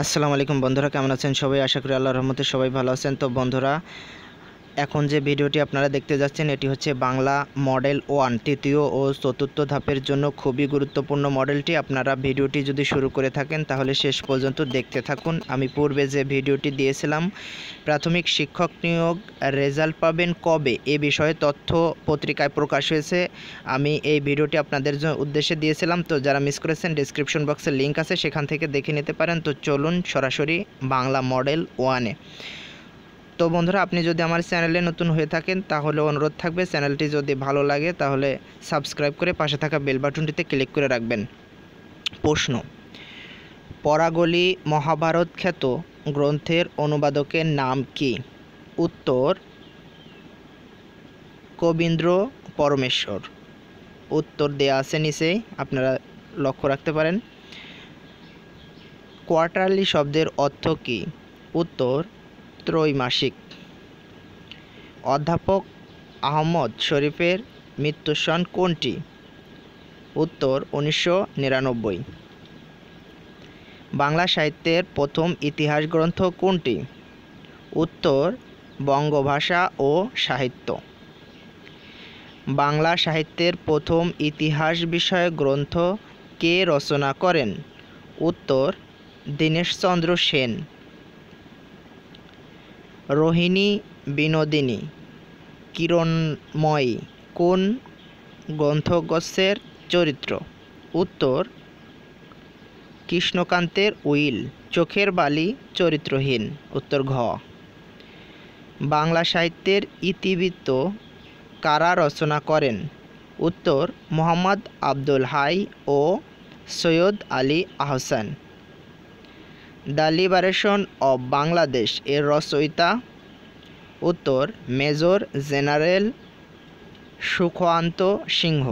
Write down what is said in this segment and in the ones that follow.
আসসালামু আলাইকুম বন্ধুরা কেমন আছেন সবাই আশা করি আল্লাহর রহমতে সবাই ভালো আছেন তো বন্ধুরা এখন যে ভিডিওটি আপনারা দেখতে যাচ্ছেন এটি হচ্ছে বাংলা মডেল ওয়ান তৃতীয় ও চতুর্থ ধাপের জন্য খুবই গুরুত্বপূর্ণ মডেলটি আপনারা ভিডিওটি যদি শুরু করে থাকেন তাহলে শেষ পর্যন্ত দেখতে থাকুন আমি পূর্বে যে ভিডিওটি দিয়েছিলাম প্রাথমিক শিক্ষক নিয়োগ রেজাল্ট পাবেন কবে এ বিষয়ে তথ্য পত্রিকায় প্রকাশ হয়েছে আমি এই ভিডিওটি আপনাদের উদ্দেশ্যে দিয়েছিলাম তো যারা মিস করেছেন ডিসক্রিপশন বক্সে লিঙ্ক আছে সেখান থেকে দেখে নিতে পারেন তো চলুন সরাসরি বাংলা মডেল ওয়ানে তো বন্ধুরা আপনি যদি আমার চ্যানেলে নতুন হয়ে থাকেন তাহলে অনুরোধ থাকবে চ্যানেলটি যদি ভালো লাগে তাহলে সাবস্ক্রাইব করে পাশে থাকা বেল বাটনটিতে ক্লিক করে রাখবেন প্রশ্ন পরাগলি মহাভারত খ্যাত গ্রন্থের অনুবাদকের নাম কি উত্তর কবীন্দ্র পরমেশ্বর উত্তর দেয়া আছে নিচে আপনারা লক্ষ্য রাখতে পারেন কোয়ার্টারলি শব্দের অর্থ কী উত্তর ত্রৈমাসিক অধ্যাপক আহমদ শরীফের মৃত্যুসন কোনটি উত্তর উনিশশো নিরানব্বই বাংলা সাহিত্যের প্রথম ইতিহাস গ্রন্থ কোনটি উত্তর বঙ্গভাষা ও সাহিত্য বাংলা সাহিত্যের প্রথম ইতিহাস বিষয়ক গ্রন্থ কে রচনা করেন উত্তর দীনেশচন্দ্র সেন রোহিণী বিনোদিনী কিরণময়ী কোন গ্রন্থগস্যের চরিত্র উত্তর কৃষ্ণকান্তের উইল চোখের বালি চরিত্রহীন উত্তর ঘ বাংলা সাহিত্যের ইতিবৃত্ত কারা রচনা করেন উত্তর মোহাম্মদ আব্দুল হাই ও Syed Ali Ahsan the liberation of Bangladesh এর রচয়িতা উত্তর মেজর জেনারেল সুখান্ত সিংহ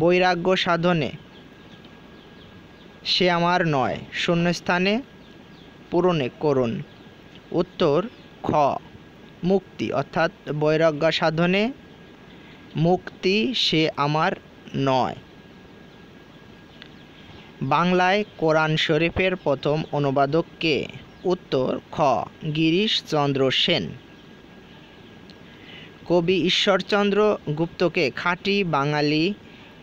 বৈরাগ্য সাধনে সে আমার নয় শূন্যস্থানে পূরণে করুন উত্তর খ মুক্তি অর্থাৎ বৈরাগ্য সাধনে মুক্তি সে আমার নয় বাংলায় কোরআন শরীফের প্রথম অনুবাদক কে উত্তর খ গিরিশ চন্দ্র সেন কবি ঈশ্বরচন্দ্র গুপ্তকে খাঁটি বাঙালি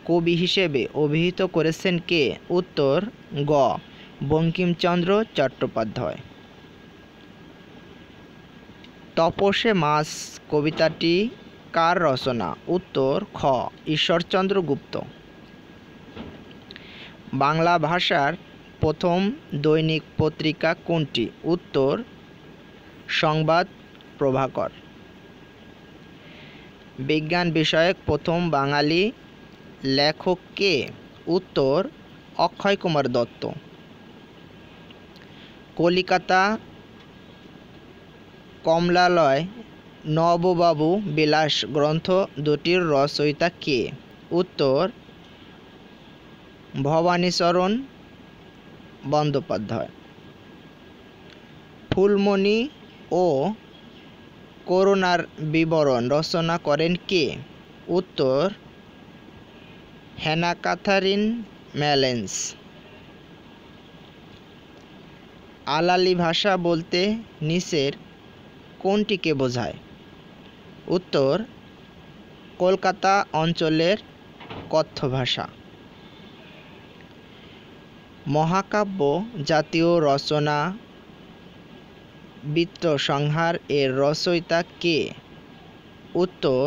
কবি হিসেবে অভিহিত করেছেন কে উত্তর গ বঙ্কিমচন্দ্র চট্টোপাধ্যায় তপসে মাস কবিতাটি কার রচনা উত্তর খ ঈশ্বরচন্দ্র গুপ্ত বাংলা ভাষার প্রথম দৈনিক পত্রিকা কোনটি উত্তর সংবাদ প্রভাকর বিজ্ঞান বিষয়ক প্রথম বাঙালি লেখক কে উত্তর অক্ষয় কুমার দত্ত কলিকাতা কমলালয় নববাবু বিলাস গ্রন্থ দুটির রচয়িতা কে উত্তর ভবানীচরণ বন্দ্যোপাধ্যায় ফুলমণি ও করুণার বিবরণ রচনা করেন কে উত্তর হ্যানা কাথারিন ম্যালেন্স আলালি ভাষা বলতে নিচের কোনটিকে বোঝায় উত্তর কলকাতা অঞ্চলের কথ্য ভাষা মহাকাব্য জাতীয় রচনা বিত্তসংহার এর রচয়িতা কে উত্তর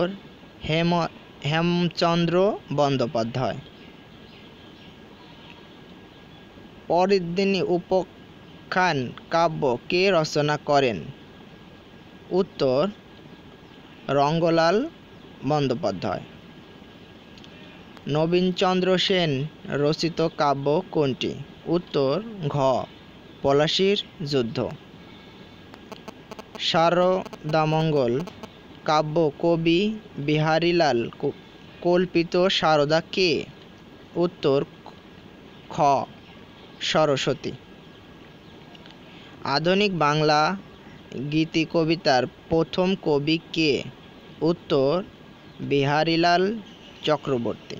হেম হেমচন্দ্র বন্দ্যোপাধ্যায় পরিদিনী উপখ্যান কাব্য কে রচনা করেন উত্তর রঙ্গলাল বন্দ্যোপাধ্যায় নবীনচন্দ্র সেন রচিত কাব্য কোনটি উত্তর ঘ পলাশির যুদ্ধ শারদামঙ্গল কাব্য কবি বিহারীলাল কল্পিত শারদা কে উত্তর খ সরস্বতী আধুনিক বাংলা গীতি কবিতার প্রথম কবি কে উত্তর বিহারীলাল চক্রবর্তী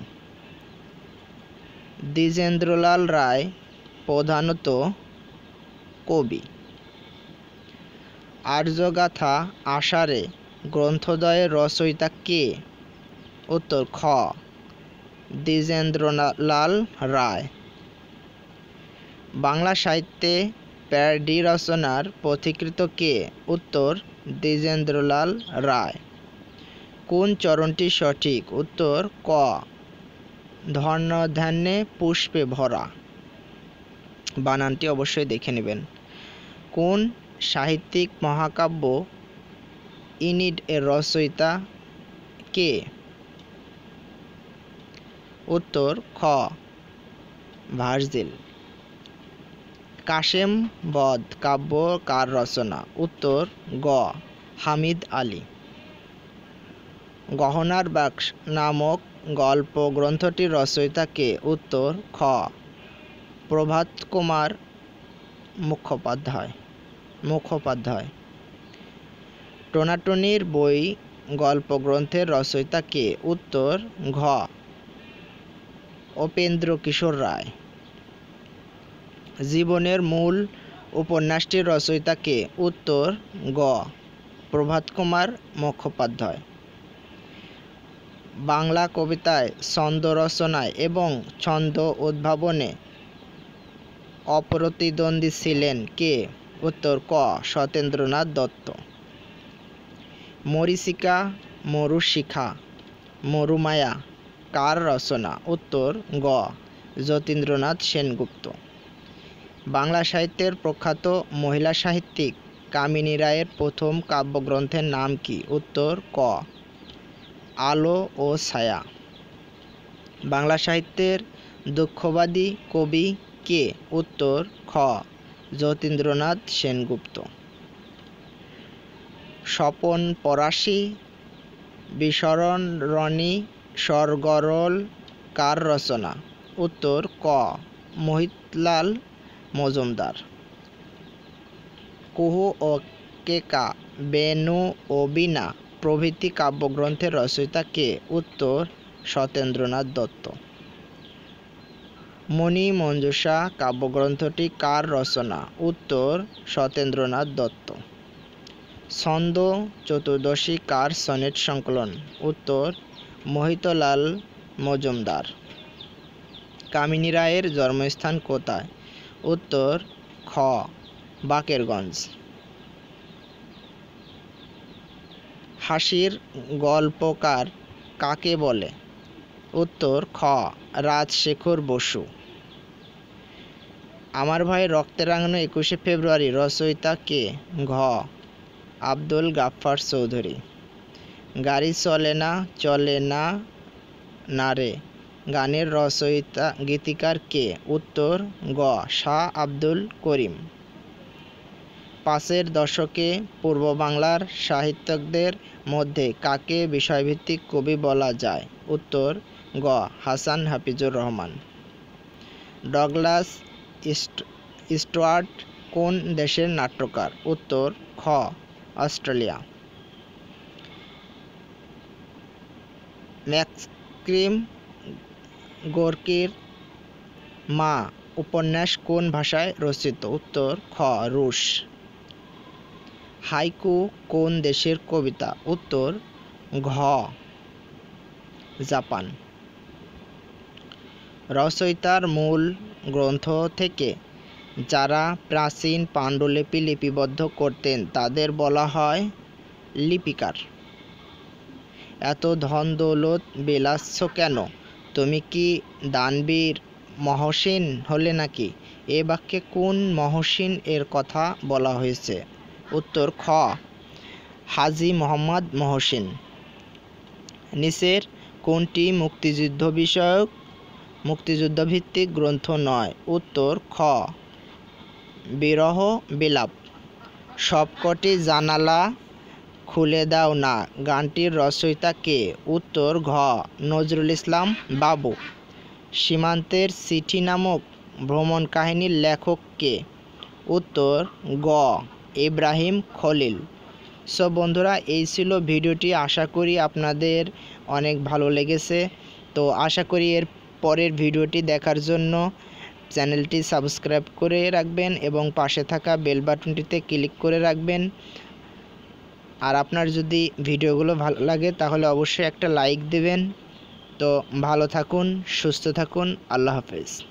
দ্বিজেন্দ্রলাল রায় প্রধানত কবি আর্যগাথা আষাঢ়ে গ্রন্থদ্বয়ের রচয়িতা কে উত্তর খ দ্বিজেন্দ্রলাল রায় বাংলা সাহিত্যে প্যাডি রচনার পথিকৃত কে উত্তর দ্বিজেন্দ্রলাল রায় কোন চরণটি সঠিক উত্তর ক ধন্যধান্যে পুষ্পে ভরা বানানটি অবশ্যই দেখে নেবেন কোন সাহিত্যিক মহাকাব্য ইনিড এর রচয়িতা কে উত্তর খ ভার্জিল কাশেম বধ কাব্য কার রচনা উত্তর গ হামিদ আলী গহনার বাক্স নামক গল্প গ্রন্থটির রচয়িতা কে উত্তর খ প্রভাত কুমার মুখোপাধ্যায় মুখোপাধ্যায় টোনাটুনির বই গল্প গ্রন্থের রচয়িতা কে উত্তর ঘ উপেন্দ্র কিশোর রায় জীবনের মূল উপন্যাসটির রচয়িতা কে উত্তর গ প্রভাত কুমার মুখোপাধ্যায় বাংলা কবিতায় ছন্দ রচনায় এবং ছন্দ উদ্ভাবনে অপ্রতিদ্বন্দ্বী ছিলেন কে উত্তর ক সত্যেন্দ্রনাথ দত্ত মরিচিকা মরুশিখা মরুমায়া কার রচনা উত্তর গ যতীন্দ্রনাথ সেনগুপ্ত বাংলা সাহিত্যের প্রখ্যাত মহিলা সাহিত্যিক কামিনী রায়ের প্রথম কাব্যগ্রন্থের নাম কি উত্তর ক আলো ও ছায়া বাংলা সাহিত্যের দুঃখবাদী কবি কে উত্তর খ যতীন্দ্রনাথ সেনগুপ্ত স্বপন পরাশি বিশরণ রনি সরগরল কার রচনা উত্তর ক মোহিতলাল মজুমদার কুহু ও কেকা বেনু ও বীণা প্রভৃতি কাব্যগ্রন্থের রচয়িতা কে উত্তর সত্যেন্দ্রনাথ দত্ত মণি মঞ্জুষা কাব্যগ্রন্থটি কার রচনা উত্তর সতেন্দ্রনাথ দত্ত ছন্দ চতুর্দশী কার সনেট সংকলন উত্তর মোহিতলাল মজুমদার কামিনী রায়ের জন্মস্থান কোথায় উত্তর খ বাকেরগঞ্জ হাসির গল্পকার কাকে বলে উত্তর খ রাজশেখর বসু আমার ভাই রক্তে রাঙানো একুশে ফেব্রুয়ারি রচয়িতা কে ঘ আব্দুল গাফফার চৌধুরী গাড়ি চলে না চলে না না রে গানের রচয়িতা গীতিকার কে উত্তর গ শাহ আব্দুল করিম পাঁচের দশকে পূর্ব বাংলার সাহিত্যকদের মধ্যে কাকে বিষয়ভিত্তিক কবি বলা যায় উত্তর গ হাসান হাফিজুর রহমান ডগলাস স্টুয়ার্ট কোন দেশের নাট্যকার উত্তর খ অস্ট্রেলিয়া ম্যাক্সক্রিম গোর্কির মা উপন্যাস কোন ভাষায় রচিত উত্তর খ রুশ হাইকু কোন দেশের কবিতা উত্তর ঘ জাপান রচয়িতার মূল গ্রন্থ থেকে যারা প্রাচীন পাণ্ডুলিপি লিপিবদ্ধ করতেন তাদের বলা হয় লিপিকার এত ধন দৌলত বিলাচ্ছ কেন তুমি কি দানবীর মহসিন হলে নাকি এ বাক্যে কোন মহসিন এর কথা বলা হয়েছে উত্তর খ হাজি মোহাম্মদ মহসিন নিচের কোনটি মুক্তিযুদ্ধ বিষয়ক মুক্তিযুদ্ধভিত্তিক গ্রন্থ নয় উত্তর খ বিরহ বিলাপ সবকটি জানালা খুলে দাও না গানটির রচয়িতা কে উত্তর ঘ নজরুল ইসলাম বাবু সীমান্তের চিঠি নামক ভ্রমণ কাহিনীর লেখক কে উত্তর গ ইব্রাহিম খলিল সো বন্ধুরা এই ছিল ভিডিওটি আশা করি আপনাদের অনেক ভালো লেগেছে তো আশা করি এর পরের ভিডিওটি দেখার জন্য চ্যানেলটি সাবস্ক্রাইব করে রাখবেন এবং পাশে থাকা বেল বাটনটিতে ক্লিক করে রাখবেন আর আপনার যদি ভিডিওগুলো ভালো লাগে তাহলে অবশ্যই একটা লাইক দেবেন তো ভালো থাকুন সুস্থ থাকুন আল্লাহ হাফেজ